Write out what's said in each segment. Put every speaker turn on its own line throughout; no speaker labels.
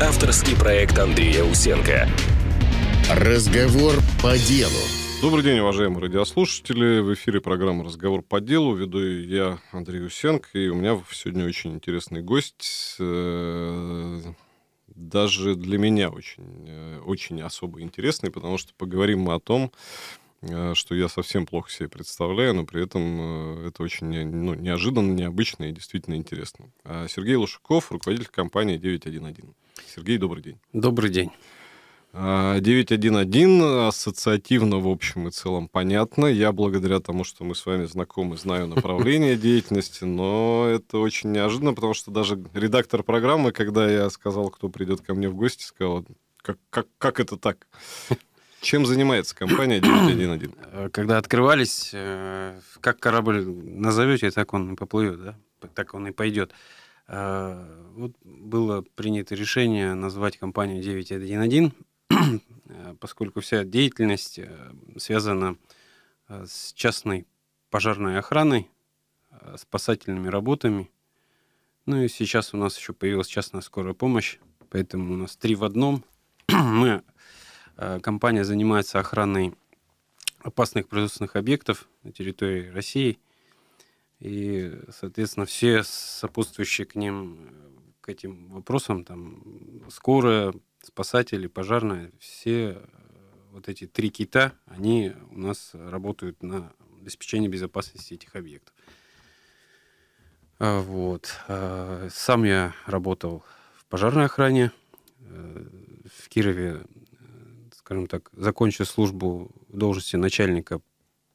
Авторский проект Андрея Усенко.
Разговор по делу. Добрый день, уважаемые радиослушатели. В эфире программа «Разговор по делу». Веду я, Андрей Усенко, и у меня сегодня очень интересный гость. Э, даже для меня очень, э, очень особо интересный, потому что поговорим мы о том, э, что я совсем плохо себе представляю, но при этом это очень ну, неожиданно, необычно и действительно интересно. А Сергей Лушаков, руководитель компании 911. Сергей, добрый день. Добрый день. 9.1.1 а, ассоциативно, в общем и целом, понятно. Я благодаря тому, что мы с вами знакомы, знаю направление деятельности, но это очень неожиданно, потому что даже редактор программы, когда я сказал, кто придет ко мне в гости, сказал, как, как, как это так? Чем занимается компания 9.1.1? А, когда открывались, э, как корабль
назовете, так он и поплывет, да? Так он и пойдет. Э, вот было принято решение назвать компанию 911, э, поскольку вся деятельность э, связана с частной пожарной охраной, спасательными работами. Ну и сейчас у нас еще появилась частная скорая помощь, поэтому у нас три в одном. Мы, компания занимается охраной опасных производственных объектов на территории России – и, соответственно, все сопутствующие к ним, к этим вопросам, там, скорая, спасатели, пожарные, все э, вот эти три кита, они у нас работают на обеспечение безопасности этих объектов. А, вот. А, сам я работал в пожарной охране э, в Кирове, э, скажем так, закончил службу в должности начальника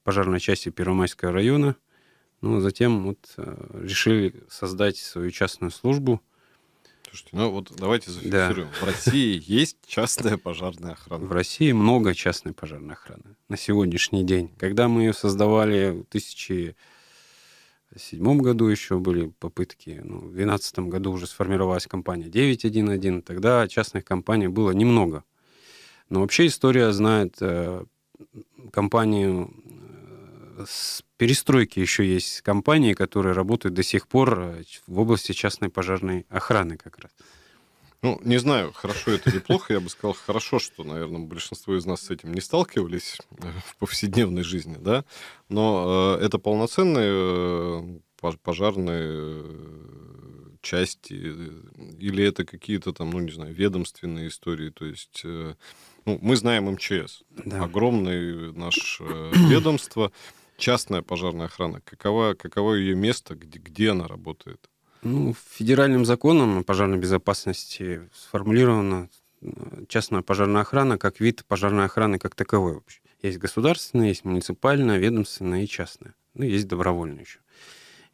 пожарной части Первомайского района – ну, затем вот э, решили создать свою частную службу. Слушайте,
ну вот давайте зафиксируем. Да. В
России есть
частная пожарная
охрана? В России много частной пожарной охраны на сегодняшний день. Когда мы ее создавали в 2007 году еще были попытки, ну, в 2012 году уже сформировалась компания 911, тогда частных компаний было немного. Но вообще история знает э, компанию с перестройки еще есть компании, которые работают до сих пор э, в области частной пожарной охраны как раз.
Ну, не знаю, хорошо это или плохо. Я бы сказал, хорошо, что, наверное, большинство из нас с этим не сталкивались э, в повседневной жизни, да. Но э, это полноценные э, пожарные э, части или это какие-то там, ну, не знаю, ведомственные истории. То есть, э, ну, мы знаем МЧС. Да. Огромное наше э, ведомство. Частная пожарная охрана, каково, каково ее место, где, где она работает? Ну, федеральным законом о пожарной
безопасности сформулирована э, частная пожарная охрана как вид пожарной охраны как таковой вообще. Есть государственная, есть муниципальная, ведомственная и частная. Ну, есть добровольная еще.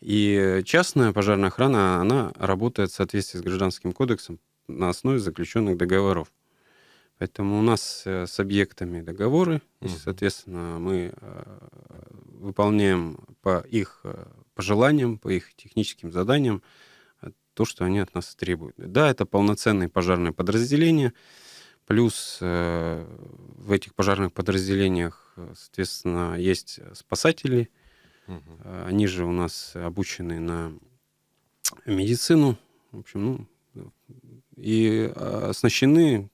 И частная пожарная охрана, она работает в соответствии с Гражданским кодексом на основе заключенных договоров. Поэтому у нас э, с объектами договоры, и, соответственно, мы э, выполняем по их э, пожеланиям, по их техническим заданиям то, что они от нас требуют. Да, это полноценные пожарные подразделения, плюс в этих пожарных подразделениях, соответственно, есть спасатели, они же у нас обучены на медицину, в общем, ну, и оснащены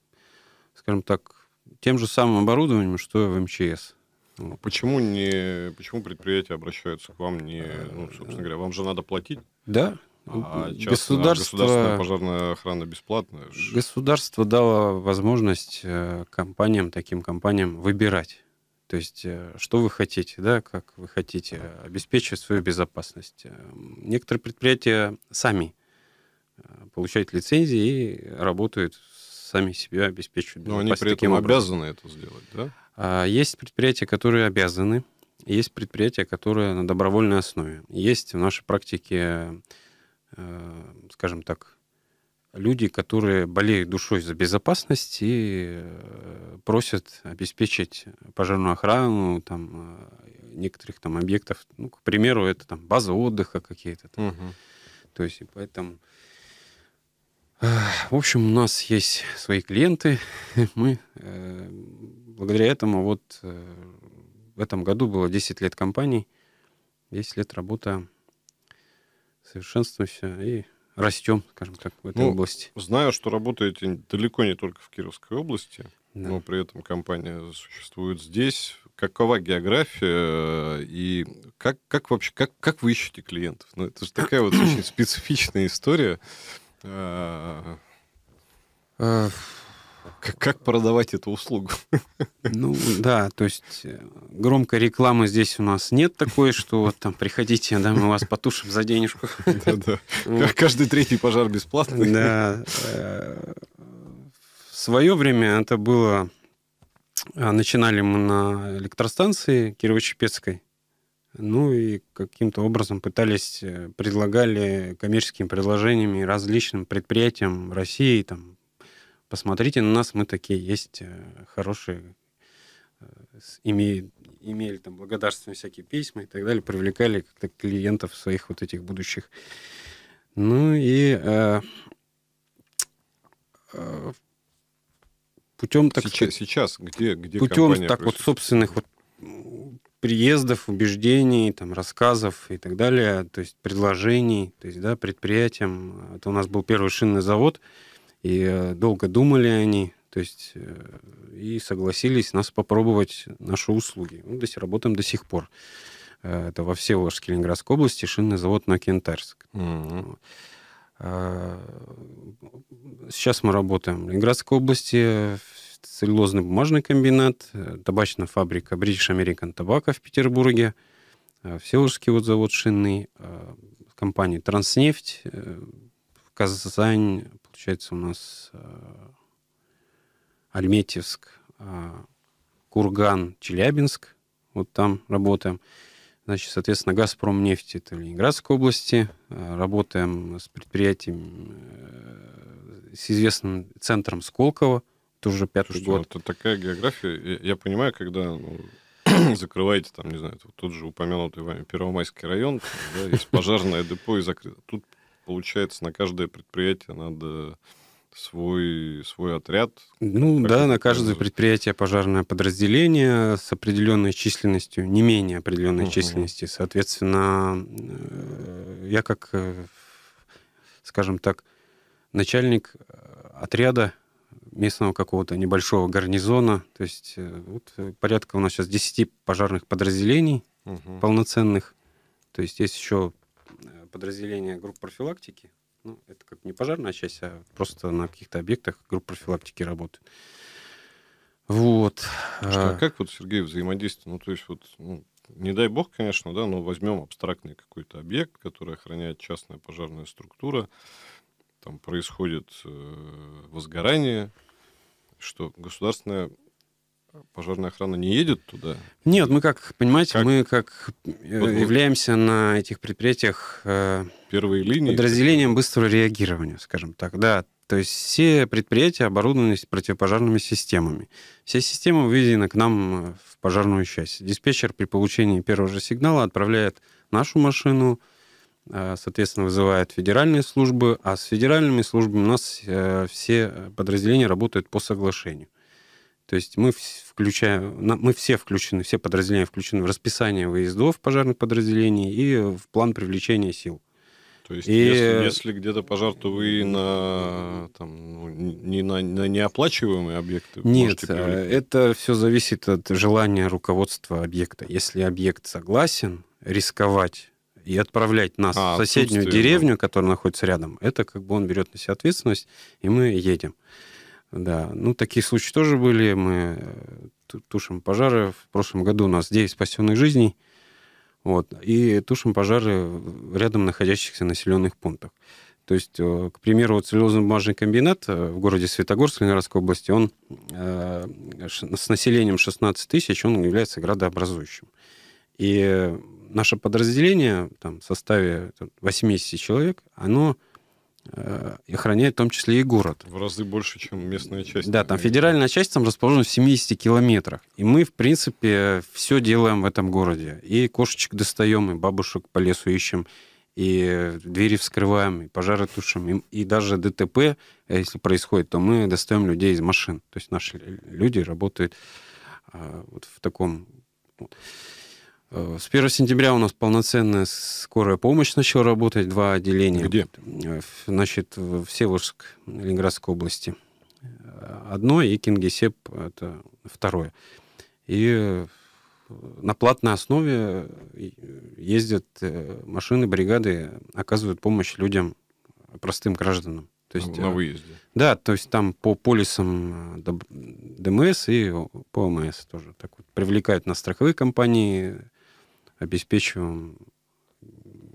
скажем так, тем же самым оборудованием,
что и в МЧС. Вот. Почему, не, почему предприятия обращаются к вам не, ну, собственно говоря, вам же надо платить? Да. А государство, государственная пожарная охрана
бесплатная. Государство дало возможность э, компаниям, таким компаниям, выбирать. То есть, э, что вы хотите, да, как вы хотите обеспечить свою безопасность. Э, некоторые предприятия сами получают лицензии и работают сами себе обеспечивают Но они при этом обязаны это сделать, да? А, есть предприятия, которые обязаны, есть предприятия, которые на добровольной основе. Есть в нашей практике, э, скажем так, люди, которые болеют душой за безопасность и э, просят обеспечить пожарную охрану там, э, некоторых там объектов. Ну, к примеру, это там база отдыха какие-то. Угу. То есть, и поэтому в общем, у нас есть свои клиенты. Мы э, благодаря этому вот э, в этом году было 10 лет компании, 10 лет работы совершенствуемся и растем, скажем так, в этой ну, области.
Знаю, что работаете далеко не только в Кировской области, да. но при этом компания существует здесь. Какова география э, и как, как вообще, как, как вы ищете клиентов? Ну, это же такая вот очень специфичная история. Как, э, э, как продавать эту услугу? Ну
да, то есть э, громкой рекламы здесь у нас нет такой, что вот там приходите, да, мы вас потушим за денежку. Да-да. Вот.
Каждый третий пожар бесплатный. Да.
В свое время это было... А, начинали мы на электростанции Кирово-Чепецкой. Ну и каким-то образом пытались, э, предлагали коммерческими предложениями различным предприятиям России, там, посмотрите на нас, мы такие есть э, хорошие, э, имеют, имели там благодарственные всякие письма и так далее, привлекали как-то клиентов своих вот этих будущих. Ну и э, э, путем так сейчас, сказать, сейчас где где путем так вот собственных вот приездов, убеждений, там, рассказов и так далее, то есть предложений, то есть, да, предприятиям. Это у нас был первый шинный завод, и э, долго думали они, то есть, э, и согласились нас попробовать наши услуги. Мы ну, то есть, работаем до сих пор. Э, это во всей Всеволожской Ленинградской области шинный завод на Кентарск. Сейчас мы работаем в Ленинградской области, целлюлозный бумажный комбинат, э, табачная фабрика British American Tobacco в Петербурге, э, Всеволожский вот завод шинный, э, компания Транснефть, в Казань, получается у нас Альметьевск, Курган, Челябинск, вот там работаем. Значит, соответственно, «Газпром» нефти
это Ленинградской
области. Работаем с предприятием, с известным центром Сколково это уже пятый Слушайте, год.
это такая география. Я понимаю, когда ну, закрываете, там, не знаю, тот же упомянутый вами Первомайский район, да, есть пожарное депо и закрыто. Тут, получается, на каждое предприятие надо свой, свой отряд? Ну да, на каждое предприятие пожарное
подразделение с определенной численностью, не менее определенной uh-huh. численности. Соответственно, э, я как, э, скажем так, начальник отряда местного какого-то небольшого гарнизона. То есть э, вот, э, порядка у нас сейчас 10 пожарных подразделений угу. полноценных. То есть есть еще э, подразделения групп профилактики. Ну, это как не пожарная часть, а просто на каких-то объектах групп профилактики работают. Вот. А что, а, а как
вот, Сергей, взаимодействие? Ну, то есть вот, ну, не дай бог, конечно, да, но возьмем абстрактный какой-то объект, который охраняет частная пожарная структура, там происходит возгорание, что государственная пожарная
охрана не едет туда? Нет, мы как, понимаете, как? мы как э, вот, являемся на этих предприятиях э, первой линии подразделением быстрого реагирования, скажем так, да. То есть все предприятия оборудованы противопожарными системами. Все системы выведены к нам э, в пожарную часть. Диспетчер при получении первого же сигнала отправляет нашу машину, Э, соответственно, вызывает федеральные службы, а с федеральными службами у нас э, все подразделения работают по соглашению. То есть мы, включаем, мы все включены, все подразделения включены в расписание выездов пожарных подразделений и в план привлечения сил.
То есть, и... если, если где-то пожар, то вы на, там, ну, не, на, на неоплачиваемые объекты Нет, э,
это все зависит от желания руководства объекта. Если объект согласен рисковать и отправлять нас а, в соседнюю деревню, да. которая находится рядом, это как бы он берет на себя ответственность, и мы едем. Да, ну такие случаи тоже были. Мы э, тушим пожары. В прошлом году у нас 9 спасенных жизней. Вот, и тушим пожары рядом находящихся населенных пунктах. То есть, э, к примеру, вот целлюлозно-бумажный комбинат э, в городе Светогорск Ленинградской области, он э, с населением 16 тысяч, он является градообразующим. И наше подразделение там, в составе там, 80 человек, оно э, охраняет в том числе и город.
В разы больше, чем местная часть. Да, там федеральная
часть там расположена в 70 километрах. И мы, в принципе, все делаем в этом городе. И кошечек достаем, и бабушек по лесу ищем, и двери вскрываем, и пожары тушим, и, и даже ДТП, если происходит, то мы достаем людей из машин. То есть наши люди работают э, вот в таком... Вот. Э, с 1 сентября у нас полноценная скорая помощь начала работать, два отделения. Где? Э, значит, в Северск, Ленинградской области. Э, одно, и Кингисепп, это второе. И на платной основе ездят машины, бригады, оказывают помощь людям, простым гражданам. То есть, на выезде. Да, то есть там по полисам ДМС и по ОМС эм-, тоже так вот привлекают на страховые компании, обеспечиваем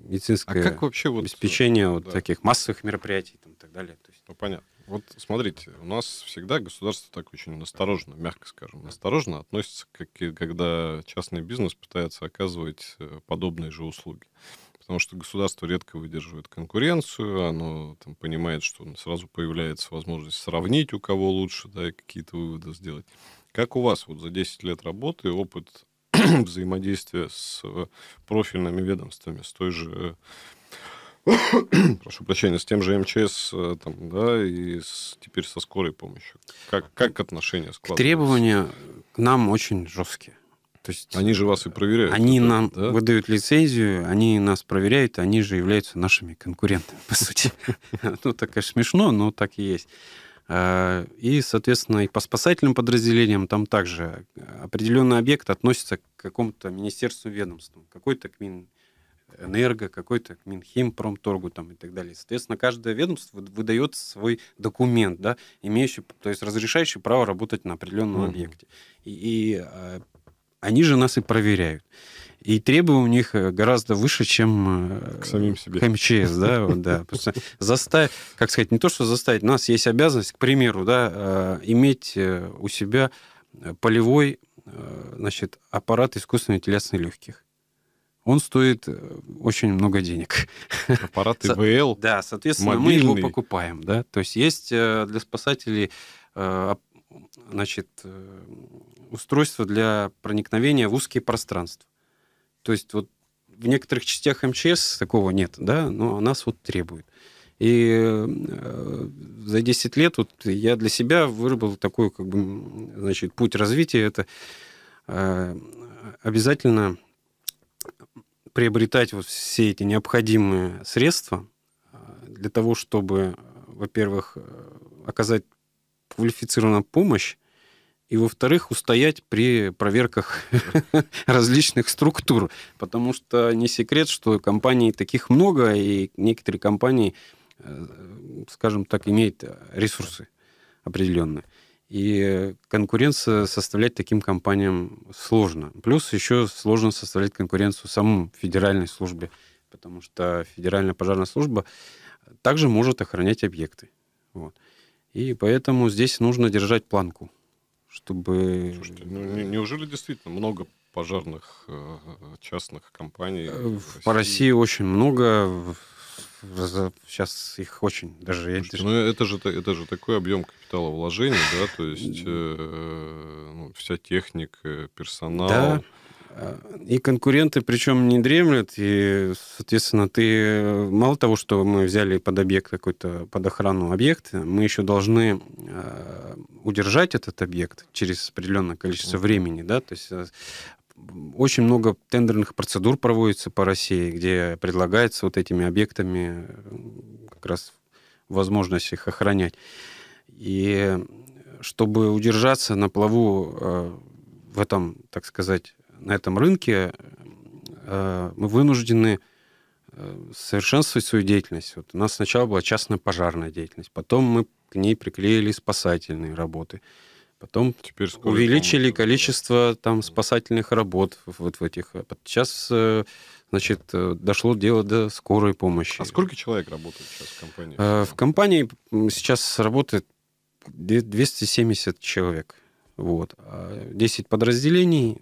медицинское а как вообще вот, обеспечение да. вот таких массовых мероприятий там,
и так далее. То есть... Ну, понятно. Вот смотрите, у нас всегда государство так очень осторожно мягко скажем, осторожно относится, к, когда частный бизнес пытается оказывать э, подобные же услуги. Потому что государство редко выдерживает конкуренцию, оно там, понимает, что сразу появляется возможность сравнить, у кого лучше, да, и какие-то выводы сделать. Как у вас вот за 10 лет работы опыт взаимодействие с э, профильными ведомствами, с той же э, прошу прощения, с тем же МЧС э, там, да, и с, теперь со скорой помощью. Как, как отношения складываются?
Требования к нам очень жесткие. То есть, они же вас
и проверяют. Они это, нам да?
выдают лицензию, они нас проверяют, они же являются нашими конкурентами, по сути. Ну, так, конечно, смешно, но так и есть. А, и, соответственно, и по спасательным подразделениям там также определенный объект относится какому-то министерству ведомству, какой-то к Минэнерго, какой-то к Минхимпромторгу там, и так далее. Соответственно, каждое ведомство выдает свой документ, да, имеющий, то есть разрешающий право работать на определенном mm-hmm. объекте. И, и а, они же нас и проверяют. И требования у них э, гораздо выше, чем
э, к самим себе. К МЧС, да, да. Просто
заставить, как сказать, не то, что заставить, у нас есть обязанность, к примеру, да, э, иметь у себя полевой значит, аппарат искусственной вентиляции легких. Он стоит э, очень много денег. Аппарат ИВЛ. Да, соответственно, мобильный. мы его покупаем. Да? То есть есть э, для спасателей э, значит, устройство для проникновения в узкие пространства. То есть вот в некоторых частях МЧС такого нет, да, но нас вот требует. И э, за 10 лет вот я для себя выработал такой как бы, значит, путь развития. Это э, обязательно приобретать вот все эти необходимые средства э, для того, чтобы, во-первых, оказать квалифицированную помощь, и, во-вторых, устоять при проверках различных структур, потому что не секрет, что компаний таких много, и некоторые компании – Э, скажем так, имеет ресурсы определенные. И конкуренция составлять таким компаниям сложно. Плюс еще сложно составлять конкуренцию самому федеральной службе, потому что федеральная пожарная служба также может охранять объекты. Вот. И поэтому здесь нужно держать планку, чтобы... Слушайте,
ну, неужели действительно много пожарных э, частных компаний? Э, в России? По России
очень много сейчас их очень
даже... Слушайте, Ну, это же, это же такой объем капитала вложений, да, то есть э, ну, вся техника, персонал. Да. А, и конкуренты причем не дремлют, и,
соответственно, ты мало того, что мы взяли под объект какой-то, под охрану объект, мы еще должны э, удержать этот объект через определенное количество времени, да, то есть а, очень много тендерных процедур проводится по России, где предлагается вот этими объектами как раз возможность их охранять. И чтобы удержаться на плаву э, в этом, так сказать, на этом рынке, э, мы вынуждены э, совершенствовать свою деятельность. Вот у нас сначала была частная пожарная деятельность, потом мы к ней приклеили спасательные работы – Потом Теперь увеличили там... количество там спасательных работ вот в этих. Сейчас, а э, значит, э, дошло дело до скорой помощи. А
сколько человек работает сейчас в компании? Э,
в компании сейчас работает 270 человек. Вот. 10 а подразделений,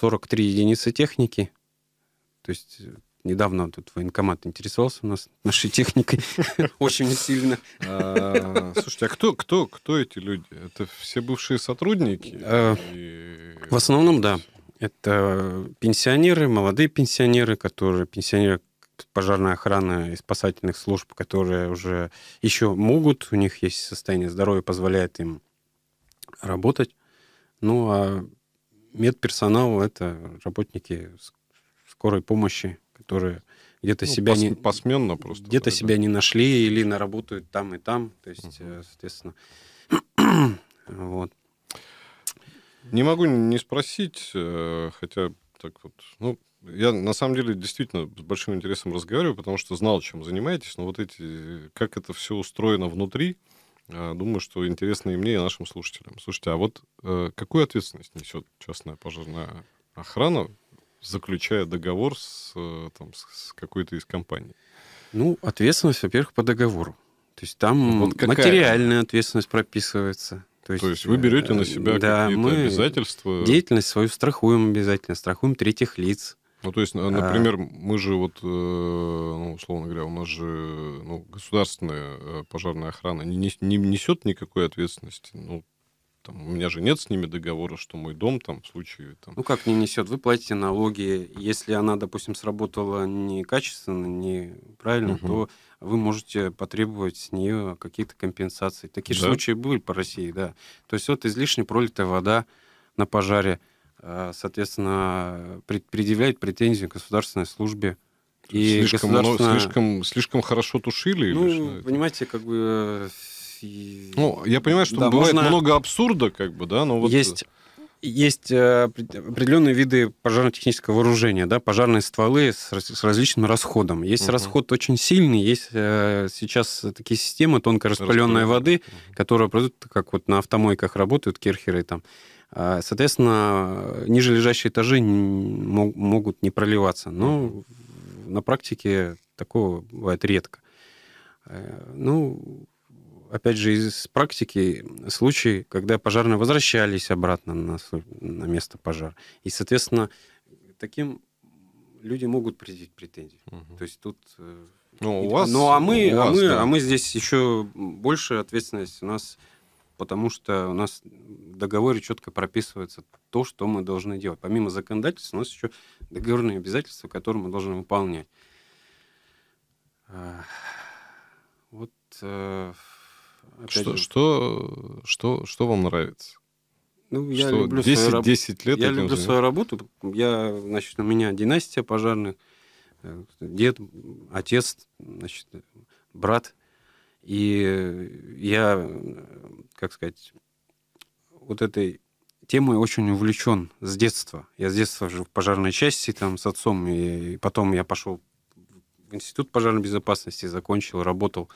43 единицы техники. То есть Недавно тут военкомат интересовался у нас нашей техникой очень сильно. А, слушайте, а кто, кто, кто эти люди? Это все бывшие сотрудники? Э, в основном, да. Это пенсионеры, молодые пенсионеры, которые пенсионеры пожарной охраны и спасательных служб, которые уже еще могут, у них есть состояние здоровья, позволяет им работать. Ну а медперсонал это работники скорой помощи, которые где-то ну, себя пос, не посменно просто где-то да, себя да. не нашли или наработают там и там, то есть,
угу. соответственно, вот. Не могу не спросить, э, хотя так вот, ну, я на самом деле действительно с большим интересом разговариваю, потому что знал, чем занимаетесь, но вот эти, как это все устроено внутри, э, думаю, что интересно и мне, и нашим слушателям. Слушайте, а вот какую ответственность несет частная пожарная охрана заключая договор с, э, там, с какой-то из компаний? Ну, ответственность, во-первых, по договору. То есть там ну, вот какая? материальная
ответственность прописывается. То есть, То есть вы берете на э, себя да, какие-то мы обязательства? Деятельность свою страхуем обязательно, страхуем третьих лиц. Ну, то есть, например, а.
мы же вот, э, ну, условно говоря, у нас же ну, государственная пожарная охрана не, не несет никакой ответственности. Ну, там, у меня же нет с ними договора, что мой дом там в случае... Там... Ну
как не несет? Вы платите налоги. Если она, допустим, сработала некачественно, неправильно, угу. то вы можете потребовать с нее какие-то компенсации. Такие да? же случаи были по России, да. То есть вот излишне пролитая вода на пожаре, э, соответственно, предъявляет претензию к государственной службе.
И слишком, государственная... слишком, слишком хорошо тушили?
Ну, или понимаете, как бы э, ну, я понимаю, что да, бывает можно... много
абсурда, как бы, да, но вот... Есть э, есть
э, определенные виды пожарно-технического вооружения, да, пожарные стволы с, различным расходом. Есть Uh -huh. расход очень сильный, есть э, сейчас такие системы тонко распыленной воды, угу. которые производят, как вот на автомойках работают керхеры там. А, соответственно, ниже лежащие этажи могут не проливаться, но на практике такого бывает редко. Ну, опять же, из практики случай, когда пожарные возвращались обратно на, на место пожара. И, соответственно, таким люди могут предъявить претензии. Угу. То есть тут... Э, ну, у вас... Ну, а мы, у а вас, а, мы, да. а мы здесь еще больше ответственность у нас, потому что у нас в договоре четко прописывается то, что мы должны делать. Помимо законодательства, у нас еще договорные обязательства, которые мы должны выполнять. Вот э,
что, же. что, что, что вам нравится? Ну, я что, люблю 10, свою раб... 10 лет. Я люблю занимаюсь. свою
работу. Я, значит, у меня династия пожарных, э, дед, отец, значит, брат. И я, как сказать, вот этой темой очень увлечен с детства. Я с детства жил в пожарной части там с отцом, и потом я пошел в институт пожарной безопасности, закончил, работал.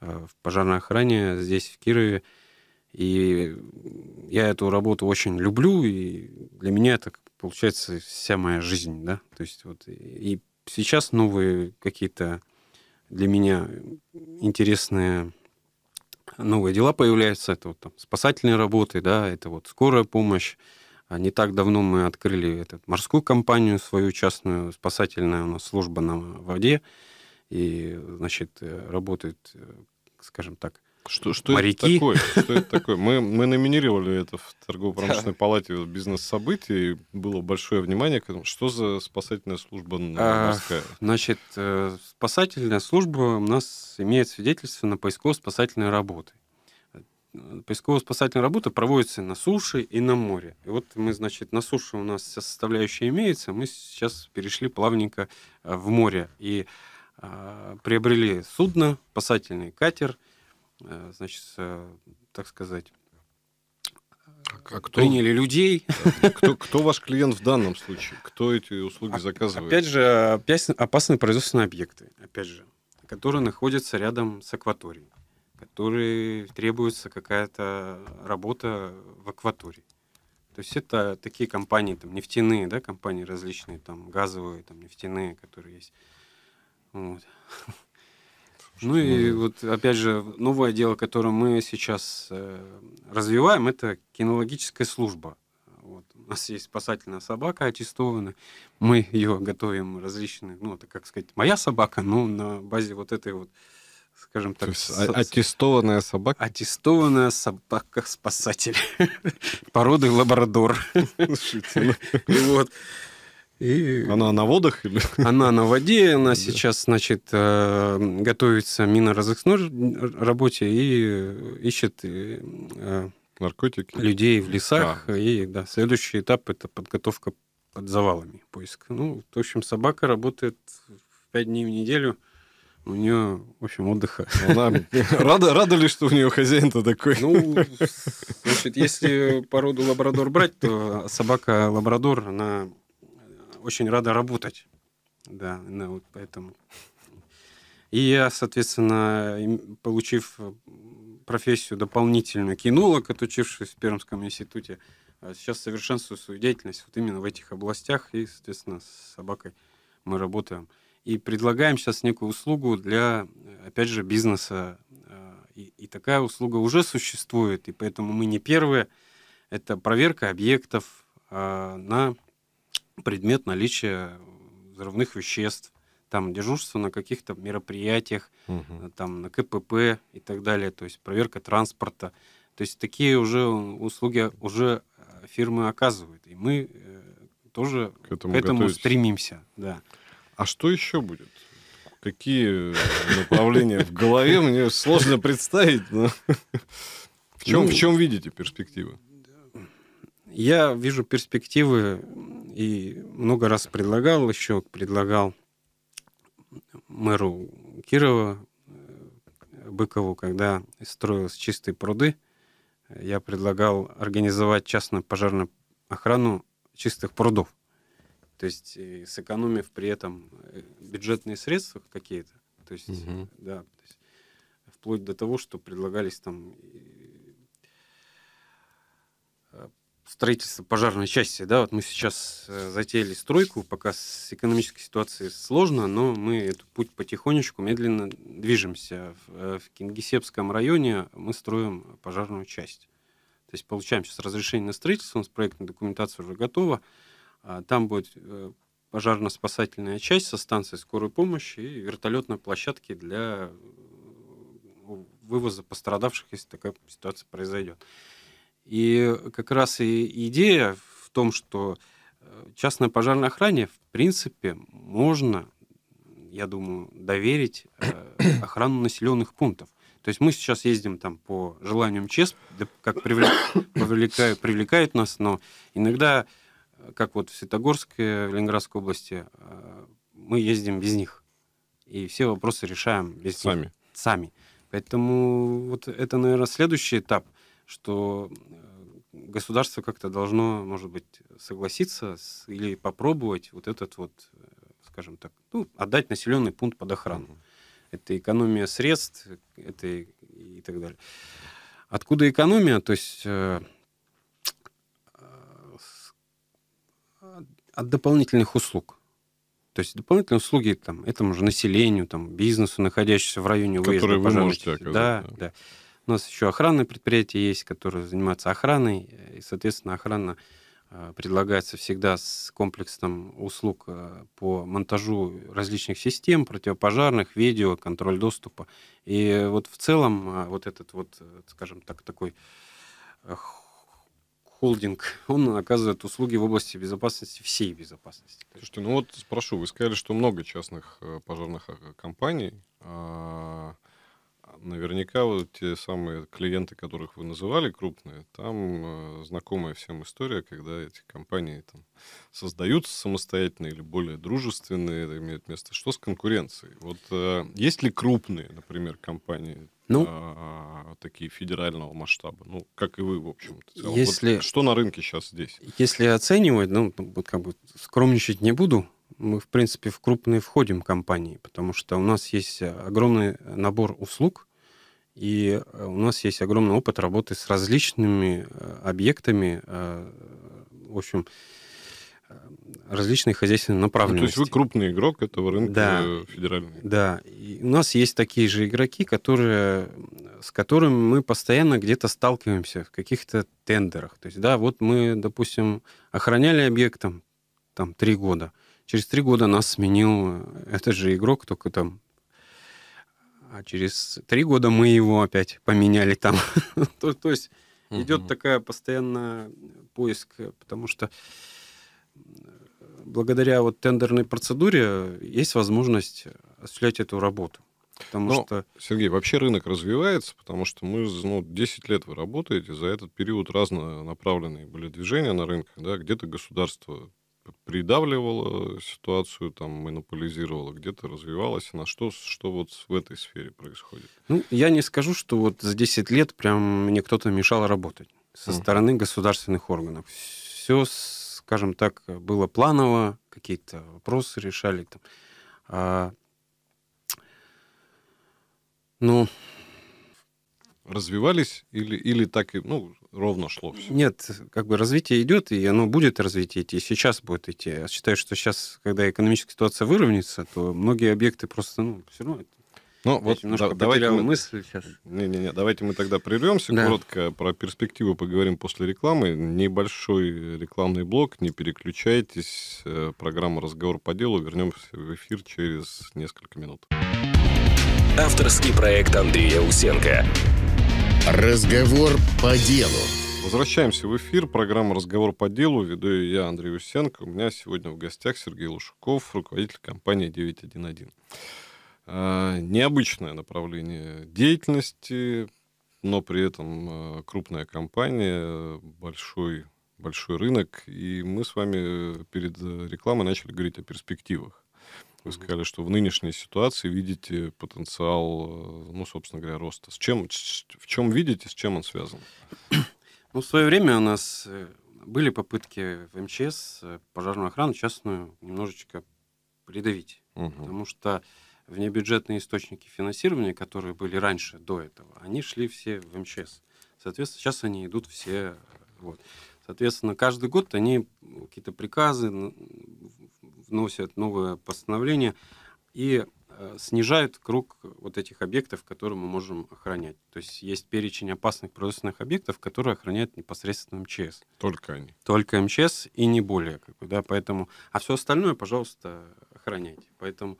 Э, в пожарной охране здесь, в Кирове. И я эту работу очень люблю, и для меня это, получается, вся моя жизнь, да. То есть вот и сейчас новые какие-то для меня интересные новые дела появляются. Это вот там спасательные работы, да, это вот скорая помощь. А не так давно мы открыли этот, морскую компанию, свою частную спасательную у нас служба на
воде и, значит, э, работают, э, скажем так, что, что моряки. Это такое? Что это такое? Мы, мы номинировали это в торгово-промышленной палате бизнес-событий, было большое внимание к этому. Что за спасательная служба а, морская? А,
значит, э, спасательная служба у нас имеет свидетельство на поисково-спасательные работы. Поисково-спасательная работа проводится на суше и на море. И вот мы, значит, на суше у нас вся составляющая имеется, мы сейчас перешли плавненько в море. И а, приобрели судно, спасательный катер, э,
значит, э, так сказать, а, а кто, приняли людей. Кто, кто ваш клиент в данном случае? Кто эти услуги а, заказывает?
Опять же, опасные производственные объекты, опять же, которые находятся рядом с акваторией, которые требуется какая-то работа в акватории. То есть это такие компании, там, нефтяные, да, компании различные, там, газовые, там, нефтяные, которые есть. Вот. Ну и ну, вот, опять же, новое дело, которое мы сейчас э, развиваем, это кинологическая служба. Вот. У нас есть спасательная собака аттестована. Мы ее готовим различные, ну, это, как сказать, моя собака, но на базе вот этой вот, скажем так... Со- а-,
аттестованная
собака? Аттестованная собака-спасатель. Породы лабрадор.
Ну. Вот.
И... Она на водах? Или? Она на воде, она да. сейчас, значит, э, готовится миноразыскной работе и ищет э, наркотики людей в лесах. А. И да, следующий этап это подготовка под завалами поиск. Ну, в общем, собака работает 5 дней в неделю. У нее, в общем, отдыха. Она рада, рада
ли, что у нее хозяин-то такой? Ну, значит, если
породу лабрадор брать, то собака лабрадор, она очень рада работать. Да, ну, вот поэтому. И я, соответственно, получив э, профессию дополнительно кинолог, отучившись в Пермском институте, э, сейчас совершенствую свою деятельность вот именно в этих областях, и, соответственно, с собакой мы работаем. И предлагаем сейчас некую услугу для, э, опять же, бизнеса. И, и такая услуга уже существует, и поэтому мы не первые. Это проверка объектов на предмет наличия взрывных веществ, там дежурство на каких-то мероприятиях, угу. там на КПП и так далее, то есть проверка транспорта. То есть такие уже услуги уже э, фирмы оказывают,
и мы э, тоже к этому, к этому стремимся. Да. А что еще будет? Какие направления в голове мне сложно представить. В в ну, чем видите перспективы? Я вижу
перспективы и много раз предлагал еще, предлагал мэру Кирова, э, Быкову, когда строились чистые пруды, я предлагал организовать частную пожарную охрану чистых прудов. То есть э, сэкономив при этом э, бюджетные средства какие-то. То есть, угу. да, то есть, вплоть до того, что предлагались там строительство пожарной части, да, вот мы сейчас э, затеяли стройку, пока с экономической ситуацией сложно, но мы этот путь потихонечку, медленно движемся. В, э, в Кингисеппском районе мы строим пожарную часть. То есть получаем сейчас разрешение на строительство, у нас проектная документация уже готова. А, там будет э, пожарно-спасательная часть со станцией скорой помощи и вертолетной площадки для вывоза пострадавших, если такая ситуация произойдет. И как раз и идея в том, что э, частное пожарное охране, в принципе, можно, я думаю, доверить э, охрану населенных пунктов. То есть мы сейчас ездим там по желанию МЧС, как привлекают, привлекают нас, но иногда, э, как вот в Светогорске, в Ленинградской области, мы ездим без них. И все вопросы решаем без сами. них. Сами. Поэтому вот это, наверное, следующий этап что э, государство как-то должно, может быть, согласиться с, или попробовать вот этот вот, э, скажем так, ну, отдать населенный пункт под охрану. Это экономия средств, это и, и так далее. Откуда экономия? То есть э, э, от дополнительных услуг. То есть дополнительные услуги там, этому же населению, там, бизнесу, находящемуся в районе Которые выезда. Которые вы можете оказать. Да, да. да. У нас еще охранное предприятие есть, которое занимается охраной, э, и, соответственно, охрана э, предлагается всегда с комплексом услуг э, по монтажу различных систем, противопожарных, видео, контроль доступа. И вот в целом вот этот вот, скажем так, такой холдинг, он оказывает
услуги в области безопасности, всей
безопасности.
Слушайте, ну вот спрошу, вы сказали, что много частных пожарных компаний. А, наверняка вот те самые клиенты, которых вы называли, крупные, там э, знакомая всем история, когда эти компании там создаются самостоятельно или более дружественные, это имеет место. Что с конкуренцией? Вот э, есть ли крупные, например, компании, ну, э, а, такие федерального масштаба. Ну, как и вы, в общем-то. Если, вот что на рынке сейчас здесь?
Если оценивать, ну, вот как бы скромничать не буду, мы, в принципе, в крупные входим компании, потому что у нас есть огромный набор услуг, и э, у нас есть огромный опыт работы с различными э, объектами, э, в общем, различные хозяйственные направленности. Ну, то есть вы
крупный игрок этого рынка да, федерального?
Да. И у нас есть такие же игроки, которые, с которыми мы постоянно где-то сталкиваемся в каких-то тендерах. То есть, да, вот мы, допустим, охраняли объектом там три года – Через три года нас сменил э, этот же игрок, только там а через три года мы его опять поменяли там. то, есть идет такая постоянная э, поиск, э, потому что благодаря вот тендерной процедуре есть возможность
осуществлять эту работу. Потому Но, ну, что... Сергей, вообще рынок развивается, потому что мы, ну, 10 лет вы работаете, за этот период разнонаправленные были движения на рынках, да, где-то государство придавливала ситуацию, там, монополизировала, где-то развивалась она. Что, что вот в этой сфере происходит?
Ну, я не скажу, что вот за 10 лет прям мне кто-то мешал работать со угу. стороны государственных органов. Все, скажем так, было планово, какие-то вопросы решали. Там. А, ну...
Развивались или, или так и... Ну, ровно шло все. Нет, как бы развитие идет, и оно будет
развитие идти, и сейчас будет идти. Я считаю, что сейчас, когда экономическая ситуация выровняется, то многие
объекты просто, ну, все равно... Ну, вот да, давайте мы... мысль сейчас. Не-не-не, давайте мы тогда прервемся, да. коротко про перспективы поговорим после рекламы. Небольшой рекламный блок, не переключайтесь. Э, программа «Разговор по делу». Вернемся в эфир через несколько минут. Авторский проект Андрея Усенко. Разговор по делу. Возвращаемся в эфир. Программа «Разговор по делу». Веду ее я, Андрей Усенко. У меня сегодня в гостях Сергей Лушаков, руководитель компании 911. А, необычное направление деятельности, но при этом а, крупная компания, большой, большой рынок. И мы с вами перед э, рекламой начали говорить о перспективах. Вы сказали, что в нынешней ситуации видите потенциал, э, ну, собственно говоря, роста. С чем, в чем видите, с чем он связан? Ну, в свое время у нас э, были попытки
в МЧС э, пожарную охрану частную немножечко придавить, угу. потому что внебюджетные источники финансирования, которые были раньше, до этого, они шли все в МЧС. Соответственно, сейчас они идут все... Вот. Соответственно, каждый год они какие-то приказы вносят новое постановление и э, снижают круг вот этих объектов, которые мы можем охранять. То есть есть перечень опасных производственных объектов, которые охраняют непосредственно МЧС. Только они. Только МЧС и не более. Как бы, да, поэтому, а все остальное, пожалуйста, охраняйте. Поэтому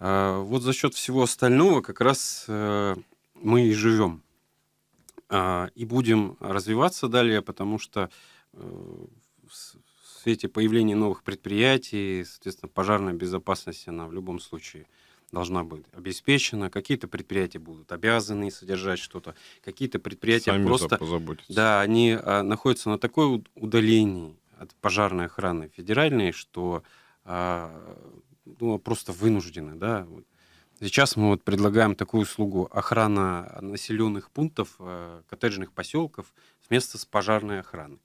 э, вот за счет всего остального как раз э, мы и живем. Э, а, и будем развиваться далее, потому что э, свете появления новых предприятий, соответственно, пожарная безопасность, она в любом случае должна быть обеспечена, какие-то предприятия будут обязаны содержать что-то, какие-то предприятия Сами просто... Да, они а, находятся на такой удалении от пожарной охраны федеральной, что а, ну, просто вынуждены, да. Сейчас мы вот предлагаем такую услугу охрана населенных пунктов, а, коттеджных поселков вместо с пожарной охраной.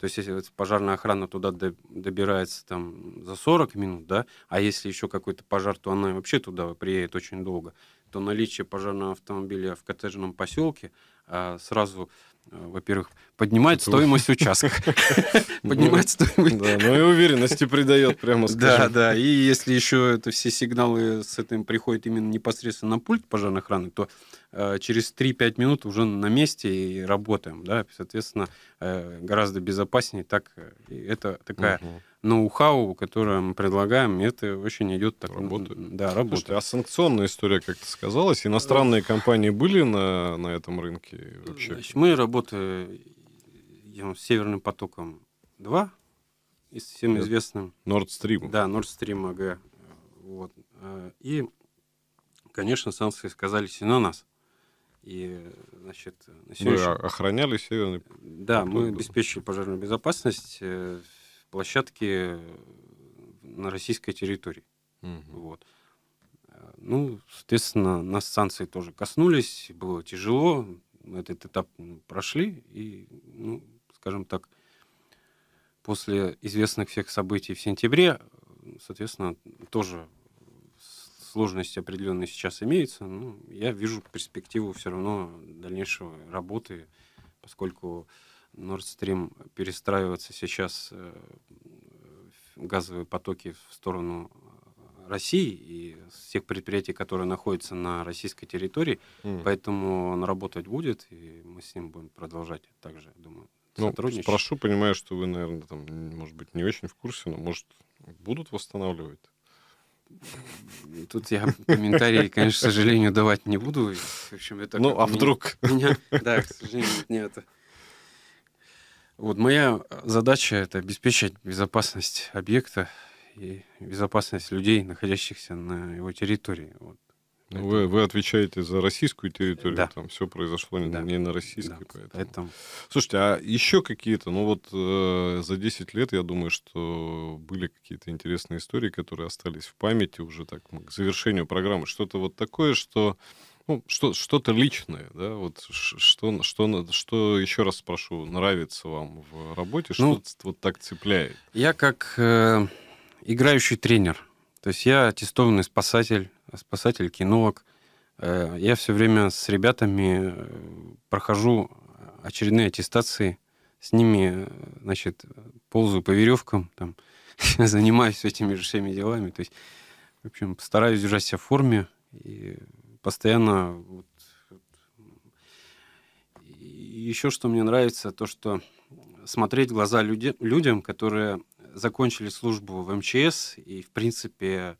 То есть если пожарная охрана туда добирается там за 40 минут, да, а если еще какой-то пожар, то она вообще туда приедет очень долго, то наличие пожарного автомобиля в коттеджном поселке а, сразу э, во-первых, поднимает стоимость участка. Поднимает ну, стоимость. Да, ну и уверенности придает, прямо скажем. Да, да. И если еще это все сигналы с этим приходят именно непосредственно на пульт пожарной охраны, то Э, через 3-5 минут уже на месте и работаем, да, соответственно, э, гораздо безопаснее так, э, это
такая угу. ноу-хау, которое мы предлагаем, и это очень идет так. Работает. Да, работает. Слушайте, а санкционная история как-то сказалось, Иностранные компании были на, на этом рынке вообще? Значит, мы работаем с Северным потоком
2, и всем Нет. известным. Nord Stream. Да, Nord Stream АГ. Вот. И, конечно, санкции сказались и на нас. И, значит, на сегодняшний... Вы охраняли северный... Да, мы обеспечили пожарную безопасность э, площадки на российской территории. Угу. Вот. Ну, соответственно, нас санкции тоже коснулись, было тяжело, этот этап ну, прошли, и, ну, скажем так, после известных всех событий в сентябре, соответственно, тоже сложности определенные сейчас имеются, но ну, я вижу перспективу все равно дальнейшего работы, поскольку Nord Stream перестраивается сейчас э, газовые потоки в сторону э, России и всех предприятий, которые находятся на российской территории, mm. поэтому он работать будет, и мы с ним будем продолжать также, думаю, ну, Прошу,
понимаю, что вы, наверное, там, может быть, не очень в курсе, но, может, будут восстанавливать Тут я комментарии, конечно, к сожалению, давать не буду. В общем, это ну, а меня, вдруг? Меня, да, к
сожалению, нет. Вот моя задача — это обеспечить безопасность объекта и безопасность людей, находящихся на его
территории. Вот. Поэтому... Ну, вы, вы отвечаете за российскую территорию, да. там все произошло не, да. не на российской. Да. Поэтому... Поэтому... Слушайте, а еще какие-то, ну вот э, за 10 лет, я думаю, что были какие-то интересные истории, которые остались в памяти уже так к завершению программы. Что-то вот такое, что ну, что, что-то личное, да, вот что, что, что, еще раз спрошу, нравится вам в работе, ну, что вот так цепляет?
Я как э, играющий тренер, то есть я аттестованный спасатель, спасатель, кинолог. Э, я все время с ребятами э, прохожу очередные аттестации, с ними, э, значит, ползаю по веревкам, там, занимаюсь этими же всеми делами. То есть, в общем, стараюсь держать себя в форме и постоянно вот, еще что мне нравится, то что смотреть в глаза люди, людям, которые закончили службу в МЧС и, в принципе,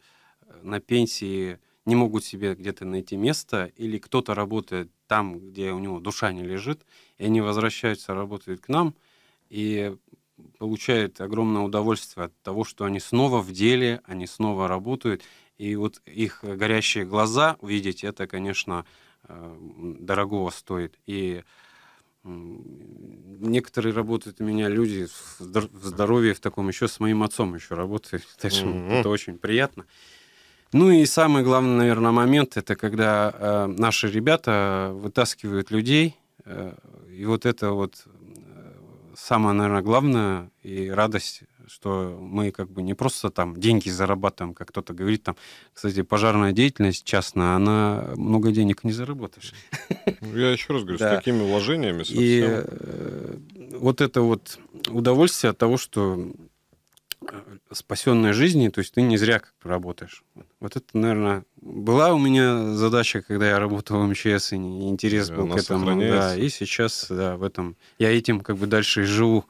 э, на пенсии не могут себе где-то найти место, или кто-то работает там, где у него душа не лежит, и они возвращаются, работают к нам, и получают огромное удовольствие от того, что они снова в деле, они снова работают, и вот их горящие глаза увидеть, это, конечно, э, дорогого стоит. И Некоторые работают у меня люди в здоровье, в таком еще с моим отцом еще работают. Mm-hmm. Это очень приятно. Ну и самый главный, наверное, момент это когда э, наши ребята вытаскивают людей. Э, и вот это вот э, самое, наверное, главное и радость что мы как бы не просто там деньги зарабатываем, как кто-то говорит там. Кстати, пожарная деятельность частная, она много денег не
заработаешь. Ну, я еще раз говорю, да. с такими вложениями совсем. И
э, вот это вот удовольствие от того, что спасенной жизни, то есть ты не зря как работаешь. Вот это, наверное, была у меня задача, когда я работал в МЧС, и интерес был был к этому. Да, и
сейчас, да, в этом я этим как бы дальше и живу.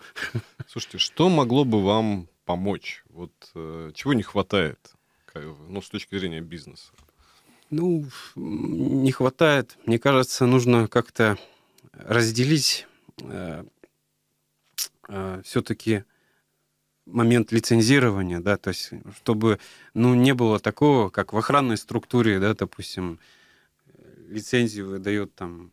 Слушайте, что могло бы вам помочь? Вот э, чего не хватает, ну, с точки зрения бизнеса?
Ну, не
хватает. Мне кажется, нужно как-то
разделить э, э, все-таки момент лицензирования, да, то есть чтобы, ну, не было такого, как в охранной структуре, да, допустим, э, лицензию выдает там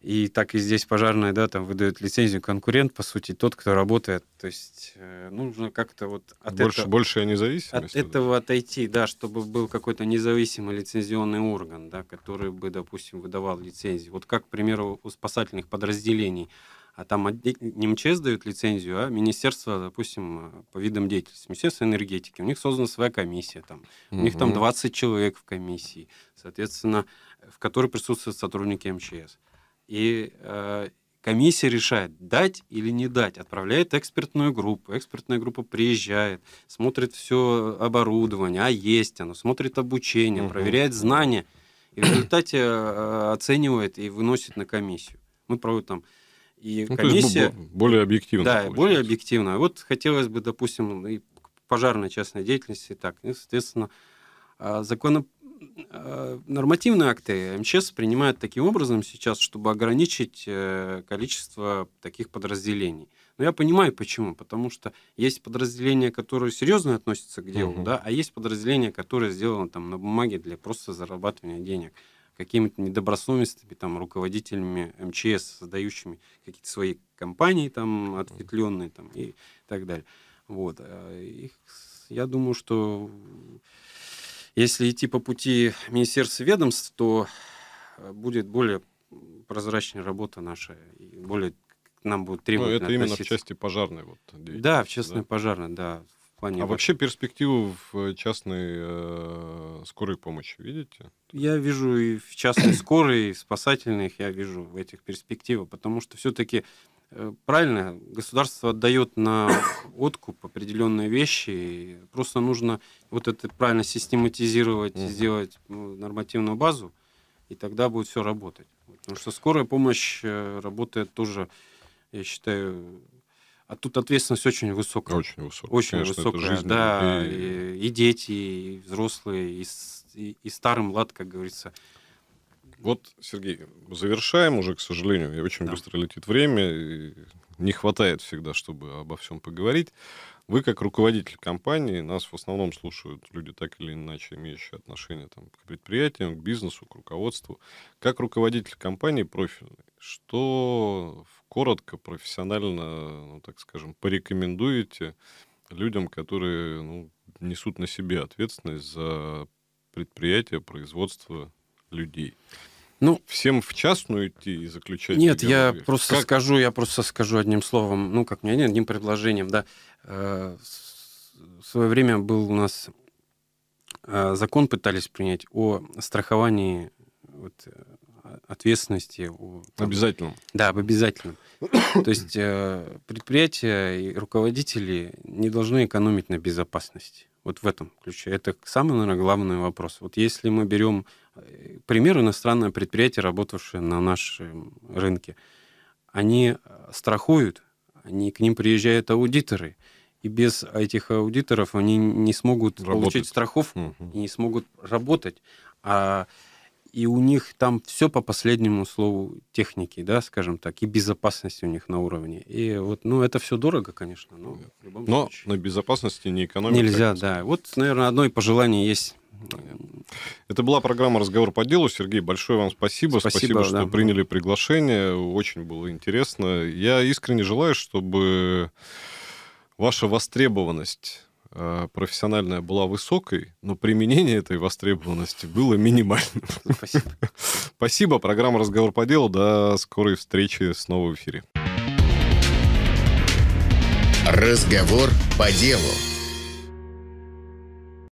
и так и здесь пожарная, да, там выдает лицензию конкурент, по сути, тот, кто работает. То есть э, нужно как-то вот от больше, этого... Большая независимость? От это? этого отойти, да, чтобы был какой-то независимый лицензионный орган, да, который бы, допустим, выдавал лицензии. Вот как, к примеру, у спасательных подразделений а там не МЧС дают лицензию, а Министерство, допустим, э, по видам деятельности, Министерство энергетики. У них создана своя комиссия, там, у угу. них там 20 человек в комиссии, соответственно, в которой присутствуют сотрудники МЧС. И э, комиссия решает, дать или не дать, отправляет экспертную группу. Экспертная группа приезжает, смотрит все оборудование, а есть оно, смотрит обучение, угу. проверяет знания, и в результате э, оценивает и выносит на комиссию. Мы проводим там и ну, комиссия... То есть более объективно. Да, получается. более объективно. Вот хотелось бы, допустим, ну, и пожарной частной деятельности, так, и, соответственно, а, законы а, нормативные акты МЧС принимают таким образом сейчас, чтобы ограничить э, количество таких подразделений. Но я понимаю, почему. Потому что есть подразделения, которые серьезно относятся к делу, угу. да, а есть подразделения, которые сделаны там на бумаге для просто зарабатывания денег какими-то недобросовестными там руководителями МЧС, создающими какие-то свои компании там ответленные там и так далее. Вот. Э, их, я думаю, что если идти по пути министерств ведомств, то э, будет более прозрачная работа
наша, и более к нам будет требовать. Ну, это относиться. именно в части пожарной. Вот, да, в частной да? пожарной, да плане... А вообще перспективу в э, частной э, скорой помощи видите? Я вижу и в частной скорой, и в спасательных я вижу в этих
перспективах, потому что все-таки э, правильно, государство отдает на откуп определенные вещи, и просто нужно вот это правильно систематизировать, mm-hmm. сделать ну, нормативную базу, и тогда будет все работать. Потому что скорая помощь э, работает тоже, я считаю, а тут ответственность очень высокая. Очень
высокая. Очень Конечно, высокая, жизнь, да. И...
и дети, и взрослые, и, и, и старым лад, как говорится.
Вот, Сергей, завершаем уже, к сожалению. И очень да. быстро летит время. И не хватает всегда, чтобы обо всем поговорить. Вы, как руководитель компании, нас в основном слушают люди, так или иначе имеющие отношение там, к предприятиям, к бизнесу, к руководству. Как руководитель компании профильный, что в коротко, профессионально, ну, так скажем, порекомендуете людям, которые ну, несут на себе ответственность за предприятие, производство людей? Ну, всем в частную идти и заключать. Нет, я просто как... скажу,
я просто скажу одним словом, ну как мне одним предложением, да. Э, в свое время был у нас э, закон пытались принять о страховании вот, э, ответственности. Там, обязательном. Да, об обязательном. То есть э, предприятия и руководители не должны экономить на безопасности. Вот в этом ключе. Это самый, наверное, главный вопрос. Вот если мы берем э, пример иностранное предприятие, работавшее на нашем рынке, они э, страхуют, они, к ним приезжают аудиторы, и без этих аудиторов они не смогут работать. получить страхов угу. и не смогут работать. А и у них там все по последнему слову техники, да, скажем так, и безопасность у них на уровне. И вот, ну, это все дорого, конечно, но в любом Но
случае. на безопасности не экономить. Нельзя, да. Вот, наверное, одно и пожелание есть. Это была программа «Разговор по делу». Сергей, большое вам спасибо. Спасибо, спасибо что да. приняли приглашение. Очень было интересно. Я искренне желаю, чтобы ваша востребованность Э, профессиональная была высокой, но применение этой востребованности было минимальным. Спасибо. Спасибо. Программа «Разговор по делу». До скорой встречи снова в эфире. Разговор по делу.